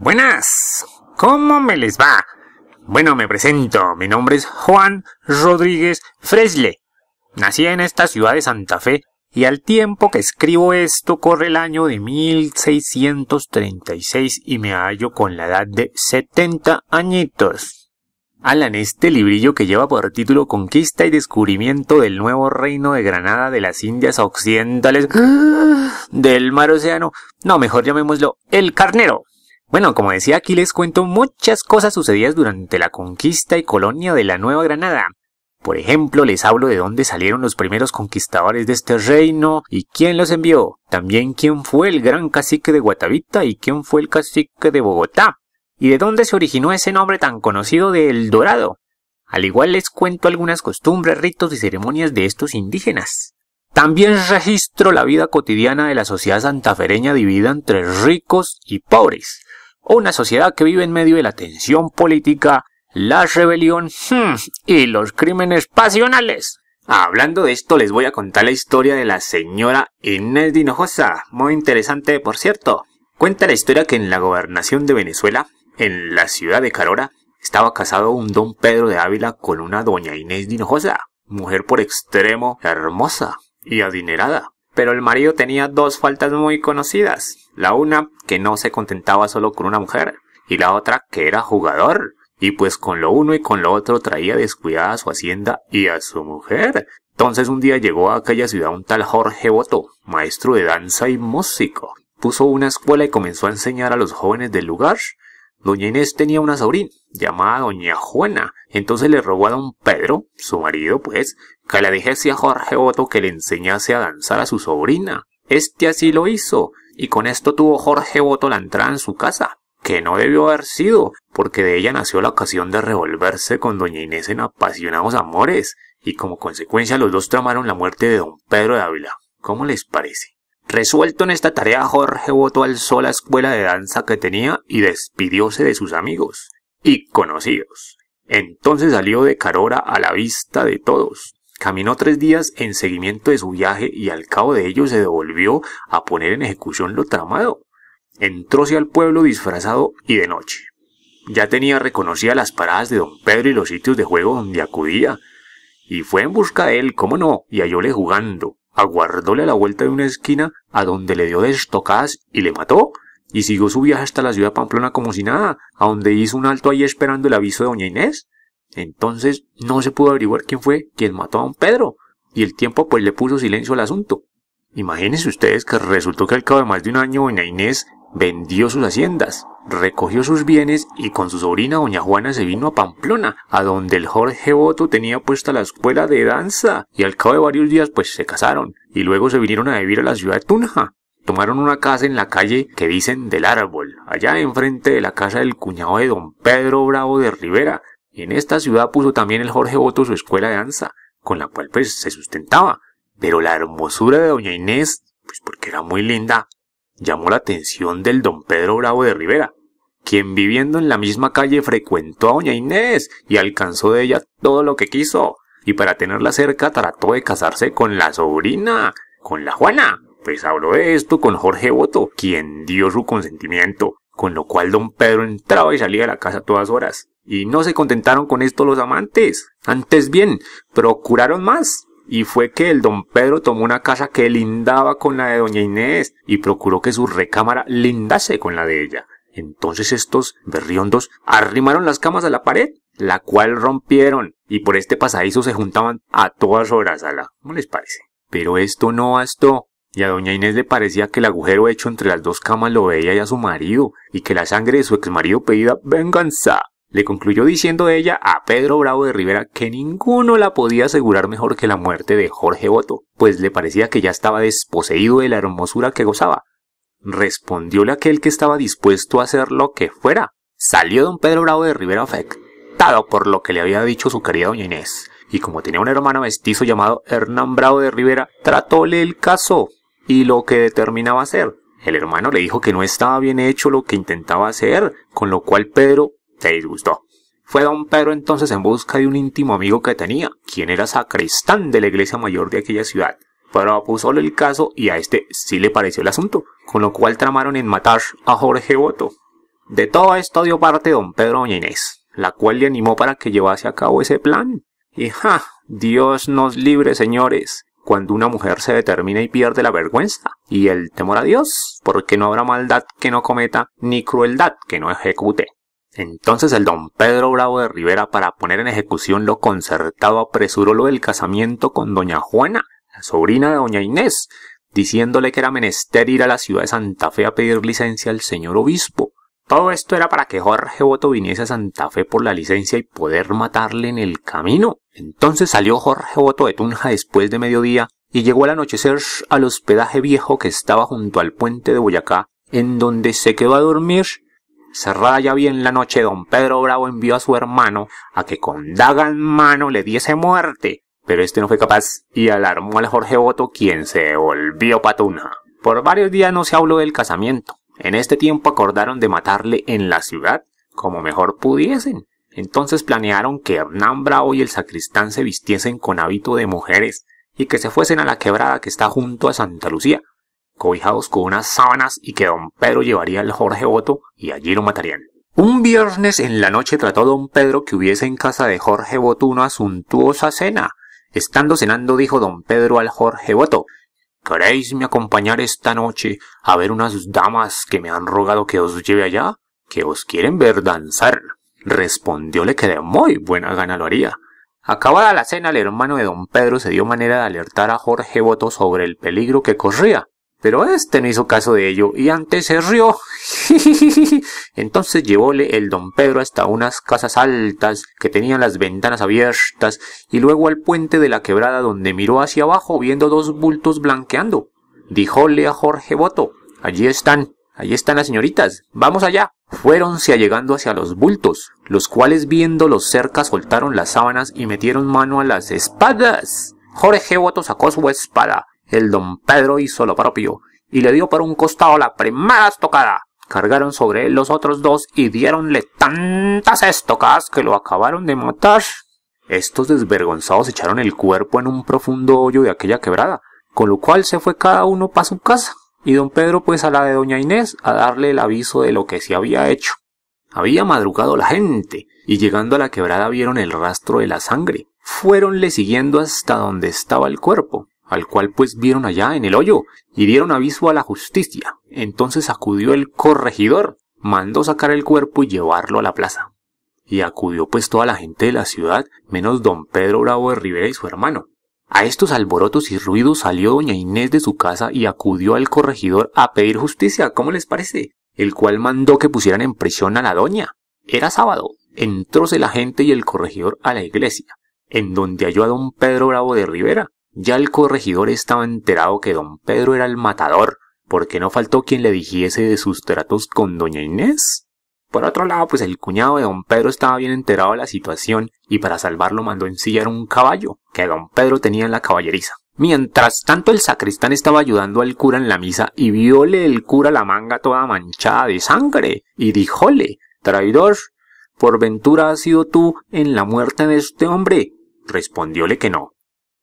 Buenas, ¿cómo me les va? Bueno, me presento, mi nombre es Juan Rodríguez Fresle. Nací en esta ciudad de Santa Fe y al tiempo que escribo esto corre el año de 1636 y me hallo con la edad de 70 añitos. Alan, este librillo que lleva por título Conquista y descubrimiento del nuevo reino de Granada de las Indias Occidentales del Mar Océano, no, mejor llamémoslo El Carnero. Bueno, como decía, aquí les cuento muchas cosas sucedidas durante la conquista y colonia de la Nueva Granada. Por ejemplo, les hablo de dónde salieron los primeros conquistadores de este reino y quién los envió. También quién fue el gran cacique de Guatavita y quién fue el cacique de Bogotá. Y de dónde se originó ese nombre tan conocido de El Dorado. Al igual les cuento algunas costumbres, ritos y ceremonias de estos indígenas. También registro la vida cotidiana de la sociedad santafereña dividida entre ricos y pobres una sociedad que vive en medio de la tensión política, la rebelión hmm, y los crímenes pasionales. Hablando de esto, les voy a contar la historia de la señora Inés Dinojosa, muy interesante por cierto. Cuenta la historia que en la gobernación de Venezuela, en la ciudad de Carora, estaba casado un don Pedro de Ávila con una doña Inés Dinojosa, mujer por extremo hermosa y adinerada pero el marido tenía dos faltas muy conocidas. La una, que no se contentaba solo con una mujer, y la otra, que era jugador, y pues con lo uno y con lo otro traía descuidada a su hacienda y a su mujer. Entonces un día llegó a aquella ciudad un tal Jorge Boto, maestro de danza y músico. Puso una escuela y comenzó a enseñar a los jóvenes del lugar. Doña Inés tenía una sobrina, llamada Doña Juana, entonces le rogó a don Pedro, su marido pues, que le dijese a Jorge Boto que le enseñase a danzar a su sobrina. Este así lo hizo, y con esto tuvo Jorge Boto la entrada en su casa, que no debió haber sido, porque de ella nació la ocasión de revolverse con doña Inés en apasionados amores, y como consecuencia los dos tramaron la muerte de don Pedro de Ávila. ¿Cómo les parece? Resuelto en esta tarea, Jorge votó al sol la escuela de danza que tenía y despidióse de sus amigos y conocidos. Entonces salió de Carora a la vista de todos. Caminó tres días en seguimiento de su viaje y al cabo de ello se devolvió a poner en ejecución lo tramado. Entróse al pueblo disfrazado y de noche. Ya tenía reconocidas las paradas de don Pedro y los sitios de juego donde acudía. Y fue en busca de él, cómo no, y hallóle jugando, aguardóle a la vuelta de una esquina a donde le dio de y le mató, y siguió su viaje hasta la ciudad de Pamplona como si nada, a donde hizo un alto ahí esperando el aviso de doña Inés. Entonces no se pudo averiguar quién fue quien mató a don Pedro, y el tiempo pues le puso silencio al asunto. Imagínense ustedes que resultó que al cabo de más de un año doña Inés vendió sus haciendas, recogió sus bienes y con su sobrina doña Juana se vino a Pamplona, a donde el Jorge Boto tenía puesta la escuela de danza, y al cabo de varios días pues se casaron, y luego se vinieron a vivir a la ciudad de Tunja. Tomaron una casa en la calle que dicen del árbol, allá enfrente de la casa del cuñado de don Pedro Bravo de Rivera, y en esta ciudad puso también el Jorge Boto su escuela de danza, con la cual pues se sustentaba. Pero la hermosura de doña Inés, pues porque era muy linda, llamó la atención del don Pedro Bravo de Rivera, quien viviendo en la misma calle frecuentó a doña Inés y alcanzó de ella todo lo que quiso, y para tenerla cerca trató de casarse con la sobrina, con la Juana. Pues habló de esto con Jorge Boto, quien dio su consentimiento, con lo cual don Pedro entraba y salía de la casa a todas horas. Y no se contentaron con esto los amantes, antes bien, procuraron más, y fue que el don Pedro tomó una casa que lindaba con la de doña Inés y procuró que su recámara lindase con la de ella. Entonces estos berriondos arrimaron las camas a la pared, la cual rompieron, y por este pasadizo se juntaban a todas horas a la... ¿Cómo les parece? Pero esto no bastó, y a doña Inés le parecía que el agujero hecho entre las dos camas lo veía ya su marido, y que la sangre de su exmarido pedía venganza le concluyó diciendo ella a Pedro Bravo de Rivera que ninguno la podía asegurar mejor que la muerte de Jorge Boto, pues le parecía que ya estaba desposeído de la hermosura que gozaba. Respondióle aquel que estaba dispuesto a hacer lo que fuera. Salió don Pedro Bravo de Rivera afectado por lo que le había dicho su querida doña Inés, y como tenía un hermano mestizo llamado Hernán Bravo de Rivera, tratóle el caso y lo que determinaba hacer. El hermano le dijo que no estaba bien hecho lo que intentaba hacer, con lo cual Pedro se disgustó. Fue don Pedro entonces en busca de un íntimo amigo que tenía, quien era sacristán de la iglesia mayor de aquella ciudad. Pero pusole el caso y a este sí le pareció el asunto, con lo cual tramaron en matar a Jorge Boto. De todo esto dio parte don Pedro Doña Inés, la cual le animó para que llevase a cabo ese plan. Y ja, Dios nos libre, señores, cuando una mujer se determina y pierde la vergüenza y el temor a Dios, porque no habrá maldad que no cometa, ni crueldad que no ejecute. Entonces el don Pedro Bravo de Rivera, para poner en ejecución lo concertado, apresuró lo del casamiento con doña Juana, la sobrina de doña Inés, diciéndole que era menester ir a la ciudad de Santa Fe a pedir licencia al señor obispo. Todo esto era para que Jorge Boto viniese a Santa Fe por la licencia y poder matarle en el camino. Entonces salió Jorge Boto de Tunja después de mediodía y llegó al anochecer al hospedaje viejo que estaba junto al puente de Boyacá, en donde se quedó a dormir Cerrada ya bien la noche, don Pedro Bravo envió a su hermano a que con daga en mano le diese muerte, pero este no fue capaz y alarmó al Jorge Boto, quien se volvió patuna. Por varios días no se habló del casamiento. En este tiempo acordaron de matarle en la ciudad, como mejor pudiesen. Entonces planearon que Hernán Bravo y el sacristán se vistiesen con hábito de mujeres y que se fuesen a la quebrada que está junto a Santa Lucía, cobijados con unas sábanas y que don Pedro llevaría al Jorge Boto y allí lo matarían. Un viernes en la noche trató don Pedro que hubiese en casa de Jorge Boto una suntuosa cena. Estando cenando dijo don Pedro al Jorge Boto, ¿Queréis me acompañar esta noche a ver unas damas que me han rogado que os lleve allá? Que os quieren ver danzar. Respondióle que de muy buena gana lo haría. Acabada la cena, el hermano de don Pedro se dio manera de alertar a Jorge Boto sobre el peligro que corría. Pero este no hizo caso de ello y antes se rió. Entonces llevóle el don Pedro hasta unas casas altas que tenían las ventanas abiertas y luego al puente de la quebrada donde miró hacia abajo viendo dos bultos blanqueando. Dijole a Jorge Boto, allí están, allí están las señoritas, vamos allá. Fuéronse allegando hacia los bultos, los cuales viéndolos cerca soltaron las sábanas y metieron mano a las espadas. Jorge Boto sacó su espada el don Pedro hizo lo propio, y le dio por un costado la primera estocada. Cargaron sobre él los otros dos y diéronle tantas estocadas que lo acabaron de matar. Estos desvergonzados echaron el cuerpo en un profundo hoyo de aquella quebrada, con lo cual se fue cada uno para su casa, y don Pedro pues a la de doña Inés a darle el aviso de lo que se había hecho. Había madrugado la gente, y llegando a la quebrada vieron el rastro de la sangre. Fuéronle siguiendo hasta donde estaba el cuerpo al cual pues vieron allá en el hoyo, y dieron aviso a la justicia. Entonces acudió el corregidor, mandó sacar el cuerpo y llevarlo a la plaza. Y acudió pues toda la gente de la ciudad, menos don Pedro Bravo de Rivera y su hermano. A estos alborotos y ruidos salió doña Inés de su casa y acudió al corregidor a pedir justicia, ¿cómo les parece? El cual mandó que pusieran en prisión a la doña. Era sábado, entróse la gente y el corregidor a la iglesia, en donde halló a don Pedro Bravo de Rivera, ya el corregidor estaba enterado que don Pedro era el matador, porque no faltó quien le dijese de sus tratos con doña Inés. Por otro lado, pues el cuñado de don Pedro estaba bien enterado de la situación y para salvarlo mandó ensillar un caballo que don Pedro tenía en la caballeriza. Mientras tanto el sacristán estaba ayudando al cura en la misa y viole el cura la manga toda manchada de sangre y díjole, traidor, por ventura has sido tú en la muerte de este hombre. Respondióle que no,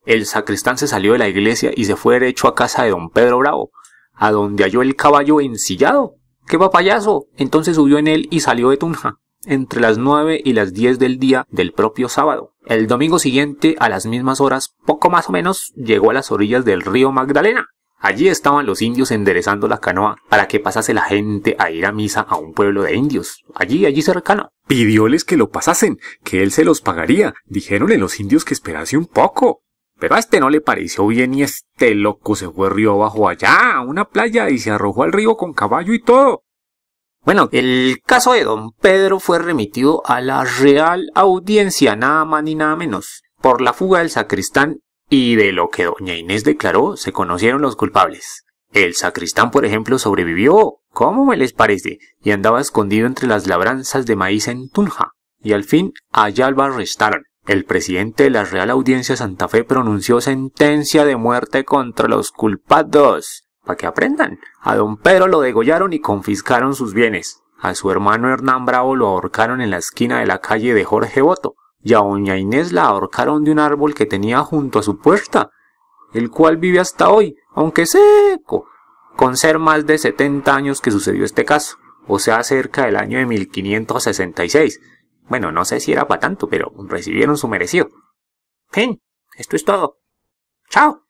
el sacristán se salió de la iglesia y se fue derecho a casa de don Pedro Bravo, a donde halló el caballo ensillado. ¡Qué papayazo! Entonces subió en él y salió de Tunja, entre las nueve y las diez del día del propio sábado. El domingo siguiente, a las mismas horas, poco más o menos, llegó a las orillas del río Magdalena. Allí estaban los indios enderezando la canoa para que pasase la gente a ir a misa a un pueblo de indios, allí, allí cercano. Pidióles que lo pasasen, que él se los pagaría. Dijéronle los indios que esperase un poco. Pero a este no le pareció bien y este loco se fue río abajo allá, a una playa, y se arrojó al río con caballo y todo. Bueno, el caso de don Pedro fue remitido a la Real Audiencia, nada más ni nada menos, por la fuga del sacristán y de lo que doña Inés declaró se conocieron los culpables. El sacristán, por ejemplo, sobrevivió, ¿cómo me les parece? Y andaba escondido entre las labranzas de maíz en Tunja, y al fin allá lo arrestaron. El presidente de la Real Audiencia Santa Fe pronunció sentencia de muerte contra los culpados. Para que aprendan, a don Pedro lo degollaron y confiscaron sus bienes. A su hermano Hernán Bravo lo ahorcaron en la esquina de la calle de Jorge Boto, y a doña Inés la ahorcaron de un árbol que tenía junto a su puerta, el cual vive hasta hoy, aunque seco, con ser más de setenta años que sucedió este caso, o sea cerca del año de 1566, bueno, no sé si era para tanto, pero recibieron su merecido. Fin, esto es todo. ¡Chao!